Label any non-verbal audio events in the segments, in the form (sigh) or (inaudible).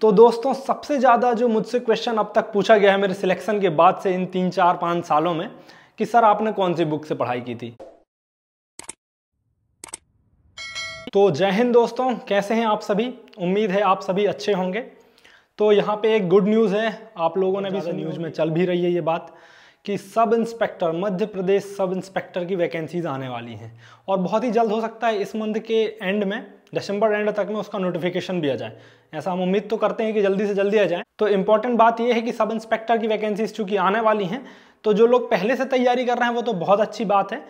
तो दोस्तों सबसे ज़्यादा जो मुझसे क्वेश्चन अब तक पूछा गया है मेरे सिलेक्शन के बाद से इन तीन चार पाँच सालों में कि सर आपने कौन सी बुक से पढ़ाई की थी तो जय हिंद दोस्तों कैसे हैं आप सभी उम्मीद है आप सभी अच्छे होंगे तो यहाँ पे एक गुड न्यूज़ है आप लोगों ने भी न्यूज़ में चल भी रही है ये बात कि सब इंस्पेक्टर मध्य प्रदेश सब इंस्पेक्टर की वैकेंसीज आने वाली हैं और बहुत ही जल्द हो सकता है इस मंथ के एंड में दिसंबर एंड तक में उसका नोटिफिकेशन भी आ जाए ऐसा हम उम्मीद तो करते हैं कि जल्दी से जल्दी आ जाए तो इंपॉर्टेंट बात यह है कि सब इंस्पेक्टर की वैकेंसीज चूंकि आने वाली हैं तो जो लोग पहले से तैयारी कर रहे हैं वो तो बहुत अच्छी बात है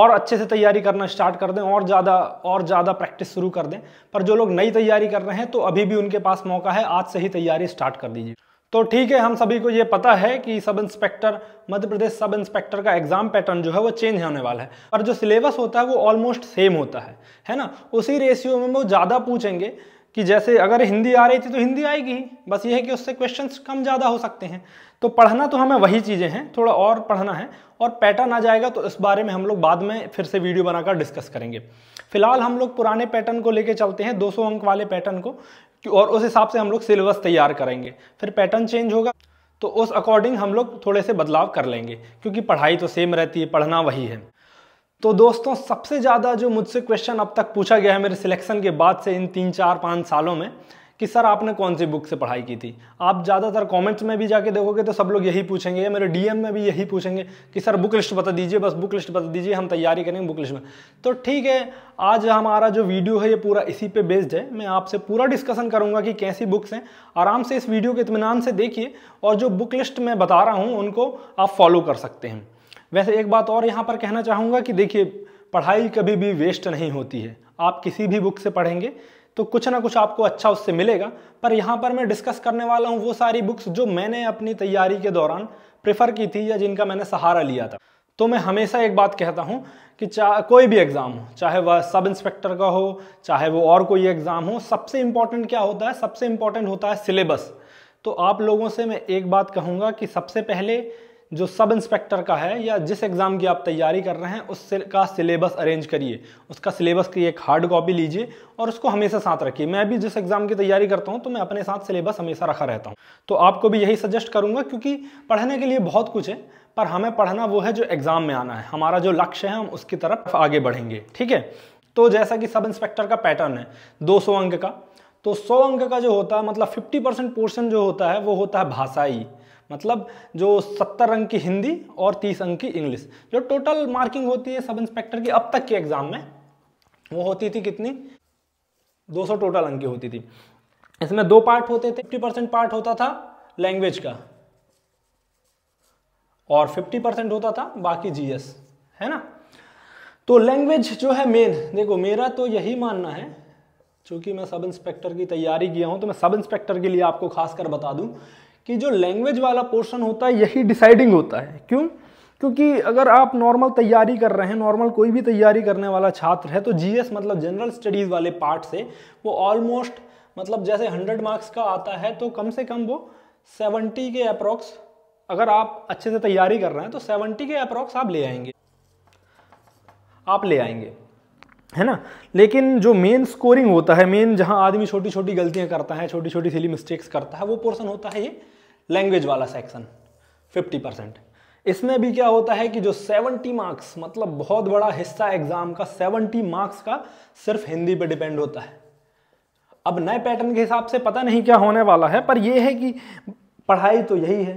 और अच्छे से तैयारी करना स्टार्ट कर दें और ज़्यादा और ज़्यादा प्रैक्टिस शुरू कर दें पर जो लोग नई तैयारी कर रहे हैं तो अभी भी उनके पास मौका है आज से ही तैयारी स्टार्ट कर दीजिए तो ठीक है हम सभी को ये पता है कि सब इंस्पेक्टर मध्य प्रदेश सब इंस्पेक्टर का एग्जाम पैटर्न जो है वो चेंज होने वाला है और जो सिलेबस होता है वो ऑलमोस्ट सेम होता है है ना उसी रेशियो में वो ज़्यादा पूछेंगे कि जैसे अगर हिंदी आ रही थी तो हिंदी आएगी ही बस ये है कि उससे क्वेश्चंस कम ज़्यादा हो सकते हैं तो पढ़ना तो हमें वही चीज़ें हैं थोड़ा और पढ़ना है और पैटर्न आ जाएगा तो इस बारे में हम लोग बाद में फिर से वीडियो बनाकर डिस्कस करेंगे फिलहाल हम लोग पुराने पैटर्न को लेके चलते हैं 200 अंक वाले पैटर्न को कि और उस हिसाब से हम लोग सिलेबस तैयार करेंगे फिर पैटर्न चेंज होगा तो उस अकॉर्डिंग हम लोग थोड़े से बदलाव कर लेंगे क्योंकि पढ़ाई तो सेम रहती है पढ़ना वही है तो दोस्तों सबसे ज़्यादा जो मुझसे क्वेश्चन अब तक पूछा गया है मेरे सिलेक्शन के बाद से इन तीन चार पाँच सालों में कि सर आपने कौन सी बुक से पढ़ाई की थी आप ज़्यादातर कमेंट्स में भी जाके देखोगे तो सब लोग यही पूछेंगे या मेरे डीएम में भी यही पूछेंगे कि सर बुक लिस्ट बता दीजिए बस बुक लिस्ट बता दीजिए हम तैयारी करेंगे बुक लिस्ट में तो ठीक है आज हमारा जो वीडियो है ये पूरा इसी पे बेस्ड है मैं आपसे पूरा डिस्कशन करूँगा कि कैसी बुक्स हैं आराम से इस वीडियो के इतमान से देखिए और जो बुक लिस्ट मैं बता रहा हूँ उनको आप फॉलो कर सकते हैं वैसे एक बात और यहाँ पर कहना चाहूँगा कि देखिए पढ़ाई कभी भी वेस्ट नहीं होती है आप किसी भी बुक से पढ़ेंगे तो कुछ ना कुछ आपको अच्छा उससे मिलेगा पर यहाँ पर मैं डिस्कस करने वाला हूँ वो सारी बुक्स जो मैंने अपनी तैयारी के दौरान प्रेफर की थी या जिनका मैंने सहारा लिया था तो मैं हमेशा एक बात कहता हूँ कि चाहे कोई भी एग्ज़ाम हो चाहे वह सब इंस्पेक्टर का हो चाहे वो और कोई एग्ज़ाम हो सबसे इम्पॉर्टेंट क्या होता है सबसे इम्पॉर्टेंट होता है सिलेबस तो आप लोगों से मैं एक बात कहूँगा कि सबसे पहले जो सब इंस्पेक्टर का है या जिस एग्ज़ाम की आप तैयारी कर रहे हैं उस का सिलेबस अरेंज करिए उसका सिलेबस की एक हार्ड कॉपी लीजिए और उसको हमेशा साथ रखिए मैं भी जिस एग्ज़ाम की तैयारी करता हूँ तो मैं अपने साथ सिलेबस हमेशा रखा रहता हूँ तो आपको भी यही सजेस्ट करूँगा क्योंकि पढ़ने के लिए बहुत कुछ है पर हमें पढ़ना वो है जो एग्ज़ाम में आना है हमारा जो लक्ष्य है हम उसकी तरफ आगे बढ़ेंगे ठीक है तो जैसा कि सब इंस्पेक्टर का पैटर्न है दो अंक का तो सौ अंक का जो होता है मतलब फिफ्टी परसेंट पोर्शन जो होता है वो होता है भाषाई मतलब जो सत्तर अंक की हिंदी और तीस अंक की इंग्लिश जो टोटल मार्किंग होती है सब इंस्पेक्टर की अब तक के एग्ज़ाम में वो होती थी कितनी 200 टोटल अंक की होती थी इसमें दो पार्ट होते थे फिफ्टी परसेंट पार्ट होता था लैंग्वेज का और फिफ्टी परसेंट होता था बाकी जीएस है ना तो लैंग्वेज जो है मेन देखो मेरा तो यही मानना है चूंकि मैं सब इंस्पेक्टर की तैयारी किया हूं तो मैं सब इंस्पेक्टर के लिए आपको खासकर बता दूं कि जो लैंग्वेज वाला पोर्शन होता है यही डिसाइडिंग होता है क्यों क्योंकि अगर आप नॉर्मल तैयारी कर रहे हैं नॉर्मल कोई भी तैयारी करने वाला छात्र है तो जीएस मतलब जनरल स्टडीज़ वाले पार्ट से वो ऑलमोस्ट मतलब जैसे हंड्रेड मार्क्स का आता है तो कम से कम वो सेवेंटी के अप्रोक्स अगर आप अच्छे से तैयारी कर रहे हैं तो सेवेंटी के अप्रोक्स आप ले आएंगे आप ले आएंगे है ना लेकिन जो मेन स्कोरिंग होता है मेन जहां आदमी छोटी छोटी गलतियां करता है छोटी छोटी सिली मिस्टेक्स करता है वो पोर्सन होता है ये लैंग्वेज वाला सेक्शन 50 परसेंट इसमें भी क्या होता है कि जो 70 मार्क्स मतलब बहुत बड़ा हिस्सा एग्जाम का 70 मार्क्स का सिर्फ हिंदी पे डिपेंड होता है अब नए पैटर्न के हिसाब से पता नहीं क्या होने वाला है पर यह है कि पढ़ाई तो यही है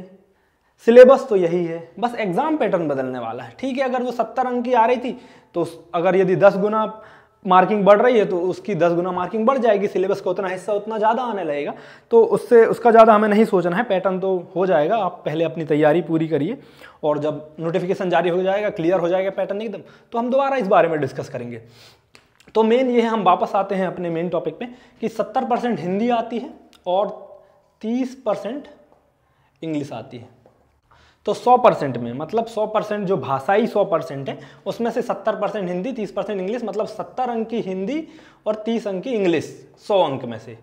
सिलेबस तो यही है बस एग्जाम पैटर्न बदलने वाला है ठीक है अगर वो सत्तर अंक की आ रही थी तो अगर यदि दस गुना मार्किंग बढ़ रही है तो उसकी दस गुना मार्किंग बढ़ जाएगी सिलेबस का उतना हिस्सा उतना ज़्यादा आने लगेगा तो उससे उसका ज़्यादा हमें नहीं सोचना है पैटर्न तो हो जाएगा आप पहले अपनी तैयारी पूरी करिए और जब नोटिफिकेशन जारी हो जाएगा क्लियर हो जाएगा पैटर्न एकदम तो हम दोबारा इस बारे में डिस्कस करेंगे तो मेन ये है हम वापस आते हैं अपने मेन टॉपिक पे कि सत्तर परसेंट हिंदी आती है और तीस परसेंट इंग्लिश आती है तो 100 परसेंट में मतलब 100 परसेंट जो भाषाई 100 परसेंट है उसमें से 70 परसेंट हिंदी 30 परसेंट इंग्लिश मतलब 70 अंक की हिंदी और 30 अंक की इंग्लिश 100 अंक में से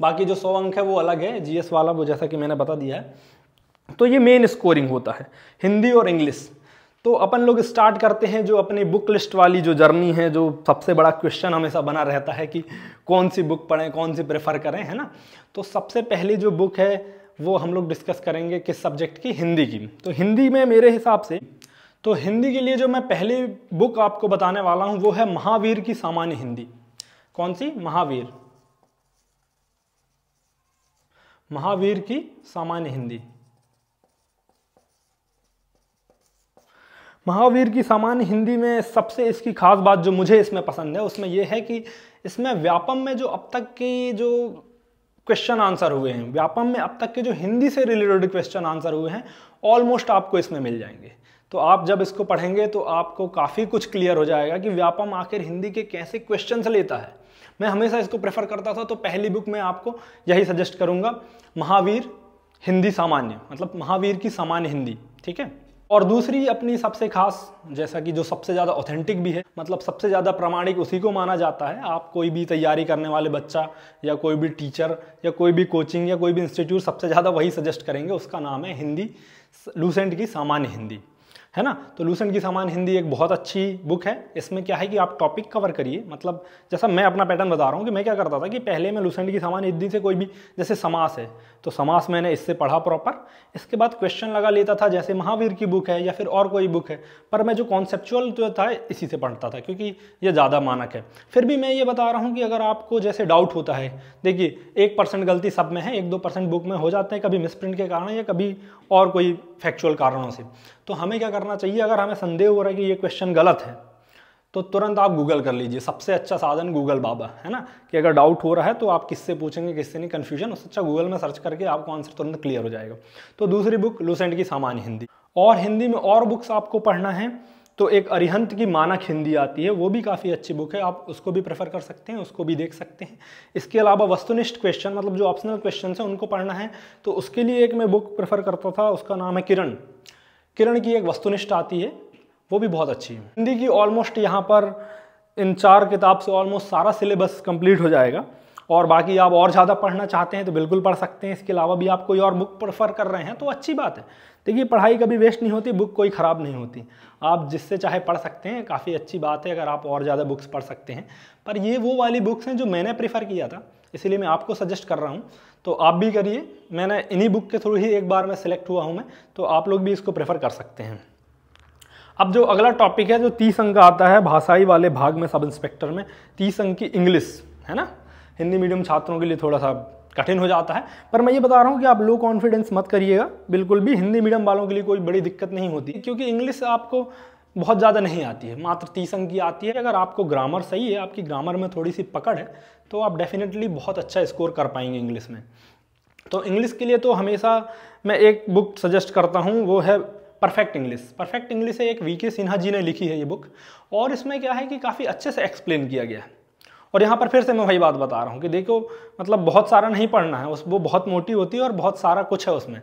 बाकी जो 100 अंक है वो अलग है जीएस वाला वो जैसा कि मैंने बता दिया है तो ये मेन स्कोरिंग होता है हिंदी और इंग्लिश तो अपन लोग स्टार्ट करते हैं जो अपनी बुक लिस्ट वाली जो जर्नी है जो सबसे बड़ा क्वेश्चन हमेशा बना रहता है कि कौन सी बुक पढ़ें कौन सी प्रेफर करें है ना तो सबसे पहली जो बुक है वो हम लोग डिस्कस करेंगे किस सब्जेक्ट की हिंदी की तो हिंदी में मेरे हिसाब से तो हिंदी के लिए जो मैं पहली बुक आपको बताने वाला हूँ वो है महावीर की सामान्य हिंदी कौन सी महावीर महावीर की सामान्य हिंदी महावीर की सामान्य हिंदी में सबसे इसकी खास बात जो मुझे इसमें पसंद है उसमें यह है कि इसमें व्यापम में जो अब तक की जो क्वेश्चन आंसर हुए हैं व्यापम में अब तक के जो हिंदी से रिलेटेड क्वेश्चन आंसर हुए हैं ऑलमोस्ट आपको इसमें मिल जाएंगे तो आप जब इसको पढ़ेंगे तो आपको काफ़ी कुछ क्लियर हो जाएगा कि व्यापम आखिर हिंदी के कैसे क्वेश्चन लेता है मैं हमेशा इसको प्रेफर करता था तो पहली बुक में आपको यही सजेस्ट करूंगा महावीर हिंदी सामान्य मतलब महावीर की सामान्य हिंदी ठीक है और दूसरी अपनी सबसे खास जैसा कि जो सबसे ज़्यादा ऑथेंटिक भी है मतलब सबसे ज़्यादा प्रामाणिक उसी को माना जाता है आप कोई भी तैयारी करने वाले बच्चा या कोई भी टीचर या कोई भी कोचिंग या कोई भी इंस्टीट्यूट सबसे ज़्यादा वही सजेस्ट करेंगे उसका नाम है हिंदी लूसेंट की सामान्य हिंदी है ना तो लूसेंट की सामान हिंदी एक बहुत अच्छी बुक है इसमें क्या है कि आप टॉपिक कवर करिए मतलब जैसा मैं अपना पैटर्न बता रहा हूँ कि मैं क्या करता था कि पहले मैं लूसेंट की सामान हिंदी से कोई भी जैसे समास है तो समास मैंने इससे पढ़ा प्रॉपर इसके बाद क्वेश्चन लगा लेता था जैसे महावीर की बुक है या फिर और कोई बुक है पर मैं जो कॉन्सेप्चुअल जो था इसी से पढ़ता था क्योंकि यह ज़्यादा मानक है फिर भी मैं ये बता रहा हूँ कि अगर आपको जैसे डाउट होता है देखिए एक परसेंट गलती सब में है एक दो परसेंट बुक में हो जाते हैं कभी मिसप्रिंट के कारण या कभी और कोई फैक्चुअल कारणों से तो हमें क्या करना चाहिए अगर हमें संदेह हो रहा है कि ये क्वेश्चन गलत है तो तुरंत आप गूगल कर लीजिए सबसे अच्छा साधन गूगल बाबा है ना कि अगर डाउट हो रहा है तो आप किससे पूछेंगे किससे नहीं कन्फ्यूजन उससे अच्छा गूगल में सर्च करके आपको आंसर तुरंत क्लियर हो जाएगा तो दूसरी बुक लूसेंट की सामान्य हिंदी और हिंदी में और बुक्स आपको पढ़ना है तो एक अरिहंत की मानक हिंदी आती है वो भी काफ़ी अच्छी बुक है आप उसको भी प्रेफर कर सकते हैं उसको भी देख सकते हैं इसके अलावा वस्तुनिष्ठ क्वेश्चन मतलब जो ऑप्शनल क्वेश्चन है उनको पढ़ना है तो उसके लिए एक मैं बुक प्रेफर करता था उसका नाम है किरण किरण की एक वस्तुनिष्ठ आती है वो भी बहुत अच्छी है हिंदी की ऑलमोस्ट यहाँ पर इन चार किताब से ऑलमोस्ट सारा सिलेबस कंप्लीट हो जाएगा और बाकी आप और ज़्यादा पढ़ना चाहते हैं तो बिल्कुल पढ़ सकते हैं इसके अलावा भी आप कोई और बुक प्रेफर कर रहे हैं तो अच्छी बात है देखिए पढ़ाई कभी वेस्ट नहीं होती बुक कोई ख़राब नहीं होती आप जिससे चाहे पढ़ सकते हैं काफ़ी अच्छी बात है अगर आप और ज़्यादा बुक्स पढ़ सकते हैं पर ये वो वाली बुक्स हैं जो मैंने प्रेफर किया था इसीलिए मैं आपको सजेस्ट कर रहा हूँ तो आप भी करिए मैंने इन्हीं बुक के थ्रू ही एक बार मैं सिलेक्ट हुआ हूँ मैं तो आप लोग भी इसको प्रेफर कर सकते हैं अब जो अगला टॉपिक है जो तीस अंक आता है भाषाई वाले भाग में सब इंस्पेक्टर में तीस अंक की इंग्लिश है ना हिंदी मीडियम छात्रों के लिए थोड़ा सा कठिन हो जाता है पर मैं ये बता रहा हूँ कि आप लो कॉन्फिडेंस मत करिएगा बिल्कुल भी हिंदी मीडियम वालों के लिए कोई बड़ी दिक्कत नहीं होती क्योंकि इंग्लिश आपको बहुत ज़्यादा नहीं आती है मात्र तीस अंक की आती है अगर आपको ग्रामर सही है आपकी ग्रामर में थोड़ी सी पकड़ है तो आप डेफिनेटली बहुत अच्छा स्कोर कर पाएंगे इंग्लिश में तो इंग्लिश के लिए तो हमेशा मैं एक बुक सजेस्ट करता हूँ वो है परफेक्ट इंग्लिश परफेक्ट इंग्लिश है एक वी के सिन्हा जी ने लिखी है ये बुक और इसमें क्या है कि काफ़ी अच्छे से एक्सप्लेन किया गया है और यहाँ पर फिर से मैं वही बात बता रहा हूँ कि देखो मतलब बहुत सारा नहीं पढ़ना है उस वो बहुत मोटी होती है और बहुत सारा कुछ है उसमें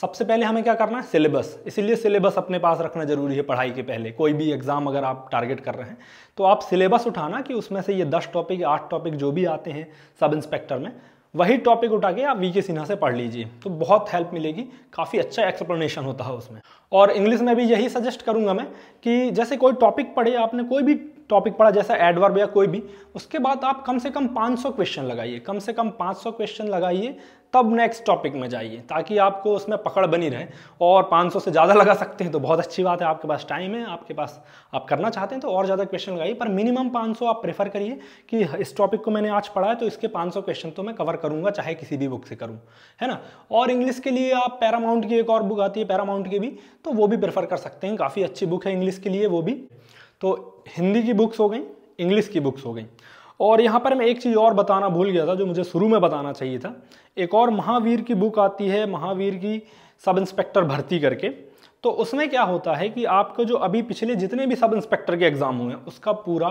सबसे पहले हमें क्या करना है सिलेबस इसीलिए सिलेबस अपने पास रखना जरूरी है पढ़ाई के पहले कोई भी एग्ज़ाम अगर आप टारगेट कर रहे हैं तो आप सिलेबस उठाना कि उसमें से ये दस टॉपिक आठ टॉपिक जो भी आते हैं सब इंस्पेक्टर में वही टॉपिक उठा के आप वी के सिन्हा से पढ़ लीजिए तो बहुत हेल्प मिलेगी काफ़ी अच्छा एक्सप्लेनेशन होता है उसमें और इंग्लिश में भी यही सजेस्ट करूंगा मैं कि जैसे कोई टॉपिक पढ़े आपने कोई भी टॉपिक पढ़ा जैसा एडवर्ब या कोई भी उसके बाद आप कम से कम 500 क्वेश्चन लगाइए कम से कम 500 क्वेश्चन लगाइए तब नेक्स्ट टॉपिक में जाइए ताकि आपको उसमें पकड़ बनी रहे और 500 से ज़्यादा लगा सकते हैं तो बहुत अच्छी बात है आपके पास टाइम है आपके पास आप करना चाहते हैं तो और ज़्यादा क्वेश्चन लगाइए पर मिनिमम 500 आप प्रेफर करिए कि इस टॉपिक को मैंने आज पढ़ा है तो इसके 500 क्वेश्चन तो मैं कवर करूँगा चाहे किसी भी बुक से करूँ है ना और इंग्लिश के लिए आप पैरामाउंट की एक और बुक आती है पैरामाउंट की भी तो वो भी प्रेफर कर सकते हैं काफ़ी अच्छी बुक है इंग्लिश के लिए वो भी तो हिंदी की बुक्स हो गई इंग्लिश की बुक्स हो गई और यहाँ पर मैं एक चीज़ और बताना भूल गया था जो मुझे शुरू में बताना चाहिए था एक और महावीर की बुक आती है महावीर की सब इंस्पेक्टर भर्ती करके तो उसमें क्या होता है कि आपको जो अभी पिछले जितने भी सब इंस्पेक्टर के एग्ज़ाम हुए हैं उसका पूरा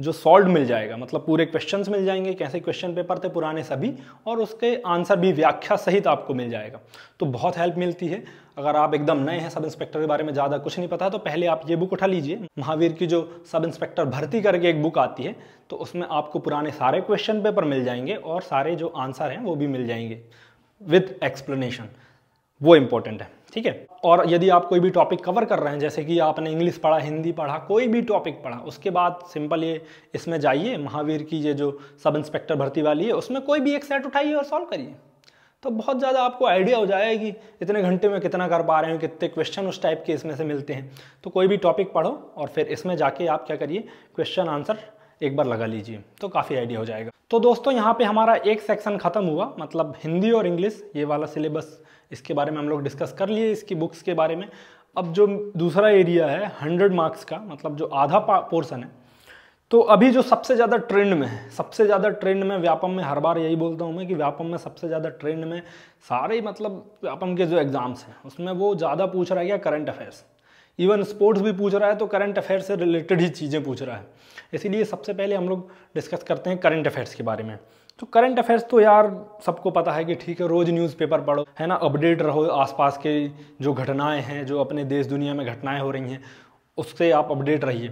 जो सॉल्व मिल जाएगा मतलब पूरे क्वेश्चंस मिल जाएंगे कैसे क्वेश्चन पेपर थे पुराने सभी और उसके आंसर भी व्याख्या सहित आपको मिल जाएगा तो बहुत हेल्प मिलती है अगर आप एकदम नए हैं सब इंस्पेक्टर के बारे में ज़्यादा कुछ नहीं पता तो पहले आप ये बुक उठा लीजिए महावीर की जो सब इंस्पेक्टर भर्ती करके एक बुक आती है तो उसमें आपको पुराने सारे क्वेश्चन पेपर मिल जाएंगे और सारे जो आंसर हैं वो भी मिल जाएंगे विथ एक्सप्लेनेशन वो इम्पोर्टेंट है ठीक है और यदि आप कोई भी टॉपिक कवर कर रहे हैं जैसे कि आपने इंग्लिश पढ़ा हिंदी पढ़ा कोई भी टॉपिक पढ़ा उसके बाद सिंपल ये इसमें जाइए महावीर की ये जो सब इंस्पेक्टर भर्ती वाली है उसमें कोई भी एक सेट उठाइए और सॉल्व करिए तो बहुत ज़्यादा आपको आइडिया हो जाएगा कि इतने घंटे में कितना कर पा रहे हैं कितने क्वेश्चन उस टाइप के इसमें से मिलते हैं तो कोई भी टॉपिक पढ़ो और फिर इसमें जाके आप क्या करिए क्वेश्चन आंसर एक बार लगा लीजिए तो काफ़ी आइडिया हो जाएगा तो दोस्तों यहाँ पे हमारा एक सेक्शन ख़त्म हुआ मतलब हिंदी और इंग्लिश ये वाला सिलेबस इसके बारे में हम लोग डिस्कस कर लिए इसकी बुक्स के बारे में अब जो दूसरा एरिया है हंड्रेड मार्क्स का मतलब जो आधा पोर्सन है तो अभी जो सबसे ज़्यादा ट्रेंड में है सबसे ज़्यादा ट्रेंड में व्यापम में हर बार यही बोलता हूँ मैं कि व्यापम में सबसे ज़्यादा ट्रेंड में सारे मतलब व्यापम के जो एग्ज़ाम्स हैं उसमें वो ज़्यादा पूछ रहा है क्या करंट अफेयर्स इवन स्पोर्ट्स भी पूछ रहा है तो करंट अफेयर्स से रिलेटेड ही चीज़ें पूछ रहा है इसीलिए सबसे पहले हम लोग डिस्कस करते हैं करंट अफेयर्स के बारे में तो करंट अफेयर्स तो यार सबको पता है कि ठीक है रोज़ न्यूज़पेपर पढ़ो है ना अपडेट रहो आसपास के जो घटनाएं हैं जो अपने देश दुनिया में घटनाएं हो रही हैं उससे आप अपडेट रहिए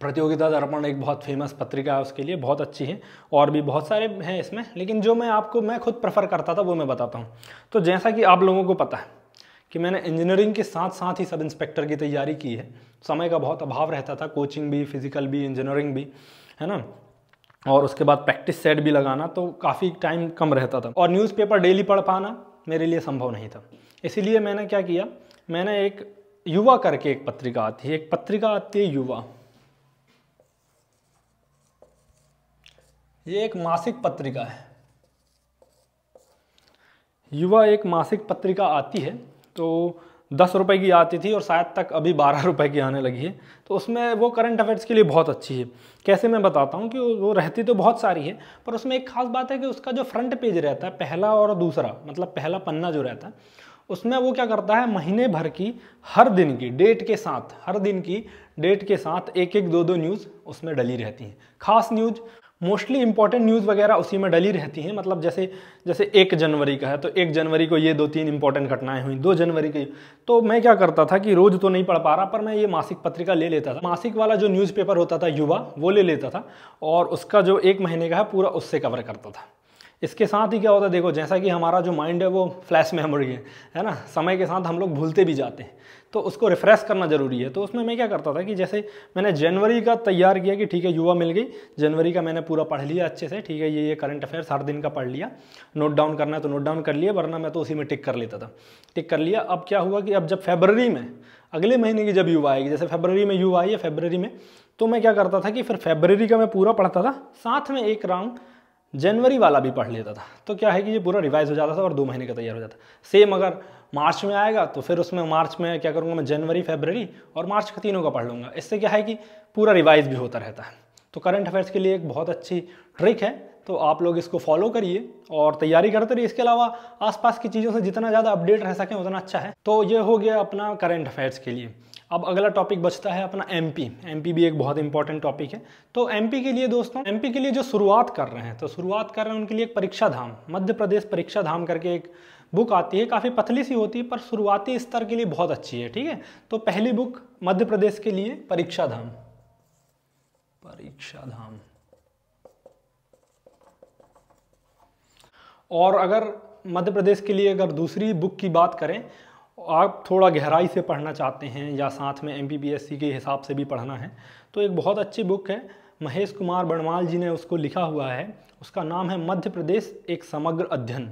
प्रतियोगिता दर्पण एक बहुत फेमस पत्रिका है उसके लिए बहुत अच्छी है और भी बहुत सारे हैं इसमें लेकिन जो मैं आपको मैं खुद प्रेफर करता था वो मैं बताता हूँ तो जैसा कि आप लोगों को पता है कि मैंने इंजीनियरिंग के साथ साथ ही सब इंस्पेक्टर की तैयारी की है समय का बहुत अभाव रहता था कोचिंग भी फिजिकल भी इंजीनियरिंग भी है ना और उसके बाद प्रैक्टिस सेट भी लगाना तो काफ़ी टाइम कम रहता था और न्यूज़पेपर डेली पढ़ पाना मेरे लिए संभव नहीं था इसीलिए मैंने क्या किया मैंने एक युवा करके एक पत्रिका आती है एक पत्रिका आती है युवा ये एक मासिक पत्रिका है युवा एक मासिक पत्रिका आती है तो दस रुपये की आती थी और शायद तक अभी बारह (laughs) रुपए की आने लगी है तो उसमें वो करंट अफेयर्स के लिए बहुत अच्छी है कैसे मैं बताता हूँ कि वो रहती तो बहुत सारी है पर उसमें एक खास बात है कि उसका जो फ्रंट पेज रहता है पहला और दूसरा मतलब पहला पन्ना जो रहता है उसमें वो क्या करता है महीने भर की हर दिन की डेट के साथ हर दिन की डेट के साथ एक एक दो दो न्यूज़ उसमें डली रहती हैं खास न्यूज़ मोस्टली इंपॉर्टेंट न्यूज़ वगैरह उसी में डली रहती हैं मतलब जैसे जैसे एक जनवरी का है तो एक जनवरी को ये दो तीन इंपॉर्टेंट घटनाएं हुई दो जनवरी की तो मैं क्या करता था कि रोज़ तो नहीं पढ़ पा रहा पर मैं ये मासिक पत्रिका ले लेता था मासिक वाला जो न्यूज़पेपर होता था युवा वो ले लेता था और उसका जो एक महीने का है पूरा उससे कवर करता था इसके साथ ही क्या होता है देखो जैसा कि हमारा जो माइंड है वो फ्लैश मेमोरी है है ना समय के साथ हम लोग भूलते भी जाते हैं तो उसको रिफ़्रेश करना ज़रूरी है तो उसमें मैं क्या करता था कि जैसे मैंने जनवरी का तैयार किया कि ठीक है युवा मिल गई जनवरी का मैंने पूरा पढ़ लिया अच्छे से ठीक है ये ये करंट अफेयर्स हर दिन का पढ़ लिया नोट डाउन करना है तो नोट डाउन कर लिया वरना मैं तो उसी में टिक कर लेता था टिक कर लिया अब क्या हुआ कि अब जब फेबररी में अगले महीने की जब युवा आएगी जैसे फेबररी में युवा आई है फेबररी में तो मैं क्या करता था कि फिर फेबररी का मैं पूरा पढ़ता था साथ में एक राउंड जनवरी वाला भी पढ़ लेता था तो क्या है कि ये पूरा रिवाइज हो जाता था और दो महीने का तैयार हो जाता सेम अगर मार्च में आएगा तो फिर उसमें मार्च में क्या करूँगा मैं जनवरी फेबररी और मार्च का तीनों का पढ़ लूँगा इससे क्या है कि पूरा रिवाइज भी होता रहता है तो करंट अफेयर्स के लिए एक बहुत अच्छी ट्रिक है तो आप लोग इसको फॉलो करिए और तैयारी करते रहिए इसके अलावा आसपास की चीज़ों से जितना ज़्यादा अपडेट रह सकें उतना अच्छा है तो ये हो गया अपना करंट अफेयर्स के लिए अब अगला टॉपिक बचता है अपना एमपी एमपी भी एक बहुत इंपॉर्टेंट टॉपिक है तो एमपी के लिए दोस्तों एमपी के लिए जो शुरुआत कर रहे हैं तो शुरुआत कर रहे हैं उनके लिए एक परीक्षा धाम मध्य प्रदेश परीक्षा धाम करके एक बुक आती है काफ़ी पतली सी होती है पर शुरुआती स्तर के लिए बहुत अच्छी है ठीक है तो पहली बुक मध्य प्रदेश के लिए परीक्षा धाम परीक्षा धाम और अगर मध्य प्रदेश के लिए अगर दूसरी बुक की बात करें आप थोड़ा गहराई से पढ़ना चाहते हैं या साथ में एम के हिसाब से भी पढ़ना है तो एक बहुत अच्छी बुक है महेश कुमार बणवाल जी ने उसको लिखा हुआ है उसका नाम है मध्य प्रदेश एक समग्र अध्ययन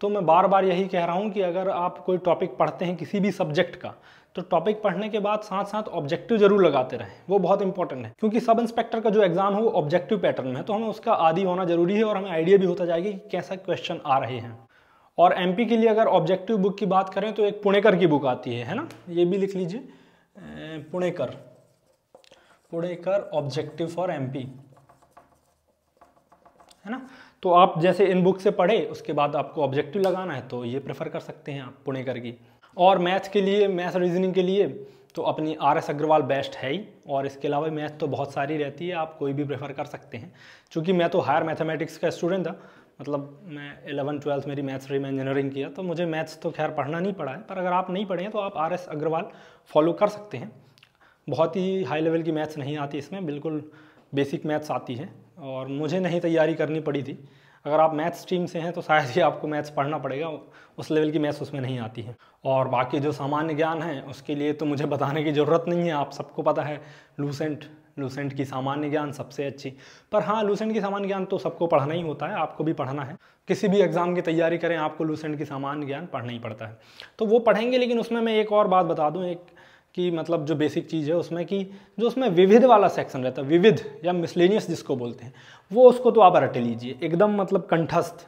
तो मैं बार बार यही कह रहा हूँ कि अगर आप कोई टॉपिक पढ़ते हैं किसी भी सब्जेक्ट का तो टॉपिक पढ़ने के बाद साथ साथ ऑब्जेक्टिव जरूर लगाते रहें वो बहुत इंपॉर्टेंट है क्योंकि सब इंस्पेक्टर का जो एग्ज़ाम है वो ऑब्जेक्टिव पैटर्न में है तो हमें उसका आदि होना जरूरी है और हमें आइडिया भी होता जाएगा कि कैसा क्वेश्चन आ रहे हैं और एमपी के लिए अगर ऑब्जेक्टिव बुक की बात करें तो एक पुणेकर की बुक आती है है ना ये भी लिख लीजिए Punekar Punekar objective for MP है ना तो आप जैसे इन बुक से पढ़े उसके बाद आपको ऑब्जेक्टिव लगाना है तो ये प्रेफर कर सकते हैं आप पुणेकर की और मैथ के लिए मैथ रीजनिंग के लिए तो अपनी आर एस अग्रवाल बेस्ट है ही और इसके अलावा मैथ तो बहुत सारी रहती है आप कोई भी प्रेफर कर सकते हैं क्योंकि मैं तो हायर मैथमेटिक्स का स्टूडेंट था मतलब मैं एलेवन ट्वेल्थ मेरी मैथ्स रही मैं इंजीनियरिंग किया तो मुझे मैथ्स तो खैर पढ़ना नहीं पड़ा है पर अगर आप नहीं पढ़े हैं तो आप आर एस अग्रवाल फॉलो कर सकते हैं बहुत ही हाई लेवल की मैथ्स नहीं आती इसमें बिल्कुल बेसिक मैथ्स आती है और मुझे नहीं तैयारी करनी पड़ी थी अगर आप मैथ्स स्ट्रीम से हैं तो शायद ही आपको मैथ्स पढ़ना पड़ेगा उस लेवल की मैथ्स उसमें नहीं आती है और बाकी जो सामान्य ज्ञान है उसके लिए तो मुझे बताने की ज़रूरत नहीं है आप सबको पता है लूसेंट लूसेंट की सामान्य ज्ञान सबसे अच्छी पर हाँ लूसेंट की सामान्य ज्ञान तो सबको पढ़ना ही होता है आपको भी पढ़ना है किसी भी एग्ज़ाम की तैयारी करें आपको लूसेंट की सामान्य ज्ञान पढ़ना ही पड़ता है तो वो पढ़ेंगे लेकिन उसमें मैं एक और बात बता दूँ एक कि मतलब जो बेसिक चीज़ है उसमें कि जो उसमें विविध वाला सेक्शन रहता है विविध या मिसलेनियस जिसको बोलते हैं वो उसको तो आप रट लीजिए एकदम मतलब कंठस्थ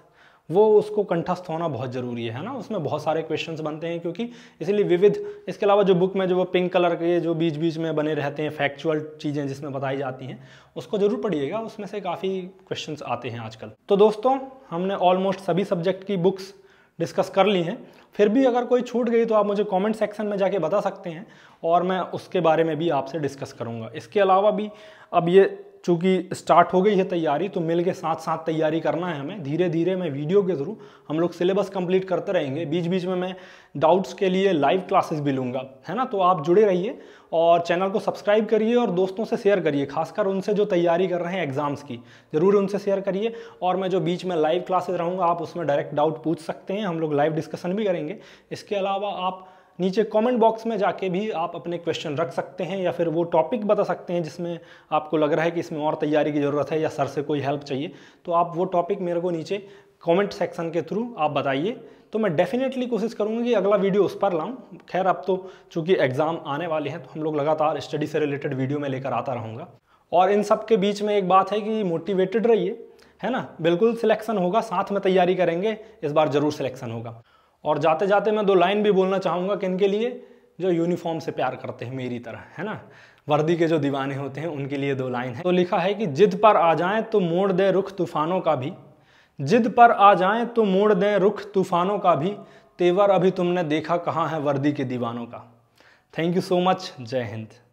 वो उसको कंठस्थ होना बहुत ज़रूरी है ना उसमें बहुत सारे क्वेश्चंस बनते हैं क्योंकि इसलिए विविध इसके अलावा जो बुक में जो वो पिंक कलर के जो बीच बीच में बने रहते हैं फैक्चुअल चीज़ें जिसमें बताई जाती हैं उसको ज़रूर पढ़िएगा उसमें से काफ़ी क्वेश्चन आते हैं आजकल तो दोस्तों हमने ऑलमोस्ट सभी सब्जेक्ट की बुक्स डिस्कस कर ली हैं फिर भी अगर कोई छूट गई तो आप मुझे कॉमेंट सेक्शन में जाके बता सकते हैं और मैं उसके बारे में भी आपसे डिस्कस करूँगा इसके अलावा भी अब ये चूँकि स्टार्ट हो गई है तैयारी तो मिल के साथ साथ तैयारी करना है हमें धीरे धीरे मैं वीडियो के थ्रू हम लोग सिलेबस कंप्लीट करते रहेंगे बीच बीच में मैं डाउट्स के लिए लाइव क्लासेस भी लूँगा है ना तो आप जुड़े रहिए और चैनल को सब्सक्राइब करिए और दोस्तों से शेयर करिए खासकर उनसे जो तैयारी कर रहे हैं एग्जाम्स की ज़रूर उनसे शेयर करिए और मैं जो बीच में लाइव क्लासेज रहूँगा आप उसमें डायरेक्ट डाउट पूछ सकते हैं हम लोग लाइव डिस्कशन भी करेंगे इसके अलावा आप नीचे कमेंट बॉक्स में जाके भी आप अपने क्वेश्चन रख सकते हैं या फिर वो टॉपिक बता सकते हैं जिसमें आपको लग रहा है कि इसमें और तैयारी की ज़रूरत है या सर से कोई हेल्प चाहिए तो आप वो टॉपिक मेरे को नीचे कमेंट सेक्शन के थ्रू आप बताइए तो मैं डेफिनेटली कोशिश करूँगा कि अगला वीडियो उस पर लाऊँ खैर अब तो चूँकि एग्ज़ाम आने वाले हैं तो हम लोग लगातार स्टडी से रिलेटेड वीडियो में लेकर आता रहूँगा और इन सब के बीच में एक बात है कि मोटिवेटेड रहिए है ना बिल्कुल सिलेक्शन होगा साथ में तैयारी करेंगे इस बार ज़रूर सिलेक्शन होगा और जाते जाते मैं दो लाइन भी बोलना चाहूँगा कि इनके लिए जो यूनिफॉर्म से प्यार करते हैं मेरी तरह है ना वर्दी के जो दीवाने होते हैं उनके लिए दो लाइन है तो लिखा है कि जिद पर आ जाएं तो मोड़ दें रुख तूफानों का भी जिद पर आ जाएं तो मोड़ दें रुख तूफानों का भी तेवर अभी तुमने देखा कहाँ है वर्दी के दीवानों का थैंक यू सो मच जय हिंद